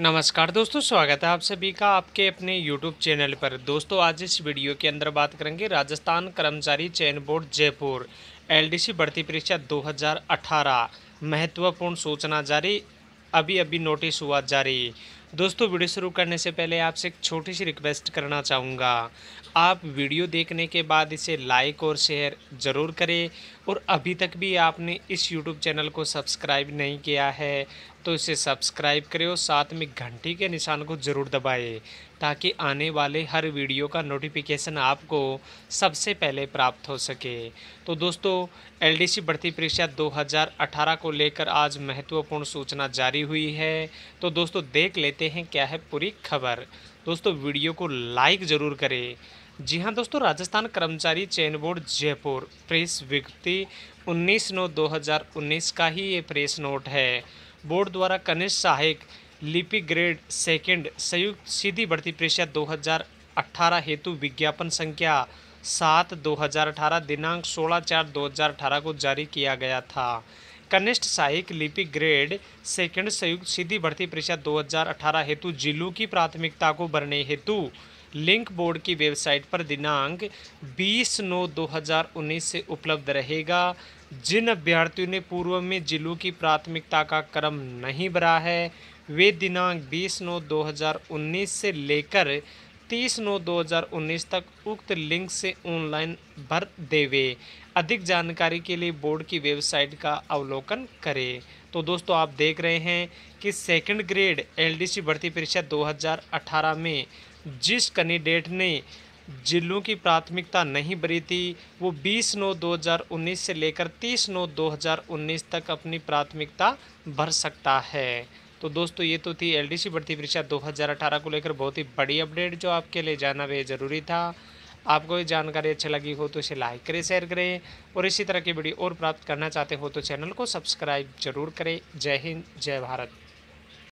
नमस्कार दोस्तों स्वागत है आप सभी का आपके अपने YouTube चैनल पर दोस्तों आज इस वीडियो के अंदर बात करेंगे राजस्थान कर्मचारी चयन बोर्ड जयपुर एलडीसी भर्ती परीक्षा 2018 महत्वपूर्ण सूचना जारी अभी अभी नोटिस हुआ जारी दोस्तों वीडियो शुरू करने से पहले आपसे एक छोटी सी रिक्वेस्ट करना चाहूँगा आप वीडियो देखने के बाद इसे लाइक और शेयर ज़रूर करें और अभी तक भी आपने इस यूट्यूब चैनल को सब्सक्राइब नहीं किया है तो इसे सब्सक्राइब करें और साथ में घंटी के निशान को ज़रूर दबाएं ताकि आने वाले हर वीडियो का नोटिफिकेशन आपको सबसे पहले प्राप्त हो सके तो दोस्तों एलडीसी भर्ती परीक्षा 2018 को लेकर आज महत्वपूर्ण सूचना जारी हुई है तो दोस्तों देख लेते देते हैं क्या है पूरी खबर दोस्तों वीडियो को लाइक ज़रूर करें जी हाँ दोस्तों राजस्थान कर्मचारी चयन बोर्ड जयपुर प्रेस विज्ञप्ति 19 नौ 2019 का ही ये प्रेस नोट है बोर्ड द्वारा कनिष्ठ सहायक लिपि ग्रेड सेकंड संयुक्त सीधी भर्ती परीक्षा 2018 हेतु विज्ञापन संख्या सात 2018 दिनांक 16 चार 2018 को जारी किया गया था कनिष्ठ सहायक लिपि ग्रेड सेकंड संयुक्त सीधी भर्ती परीक्षा 2018 हेतु जिलों की प्राथमिकता को भरने हेतु लिंक बोर्ड की वेबसाइट पर दिनांक 20 नौ 2019 से उपलब्ध रहेगा जिन अभ्यर्थियों ने पूर्व में जिलों की प्राथमिकता का क्रम नहीं भरा है वे दिनांक 20 नौ 2019 से लेकर तीस नौ दो हज़ार उन्नीस तक उक्त लिंक से ऑनलाइन भर देवे अधिक जानकारी के लिए बोर्ड की वेबसाइट का अवलोकन करें तो दोस्तों आप देख रहे हैं कि सेकंड ग्रेड एलडीसी भर्ती परीक्षा 2018 में जिस कैंडिडेट ने जिलों की प्राथमिकता नहीं भरी थी वो 20 नौ 2019 से लेकर 30 नौ 2019 तक अपनी प्राथमिकता भर सकता है तो दोस्तों ये तो थी एलडीसी भर्ती परीक्षा 2018 को लेकर बहुत ही बड़ी अपडेट जो आपके लिए जाना भी ज़रूरी था आपको ये जानकारी अच्छी लगी हो तो इसे लाइक करें शेयर करें और इसी तरह की वीडियो और प्राप्त करना चाहते हो तो चैनल को सब्सक्राइब जरूर करें जय हिंद जय भारत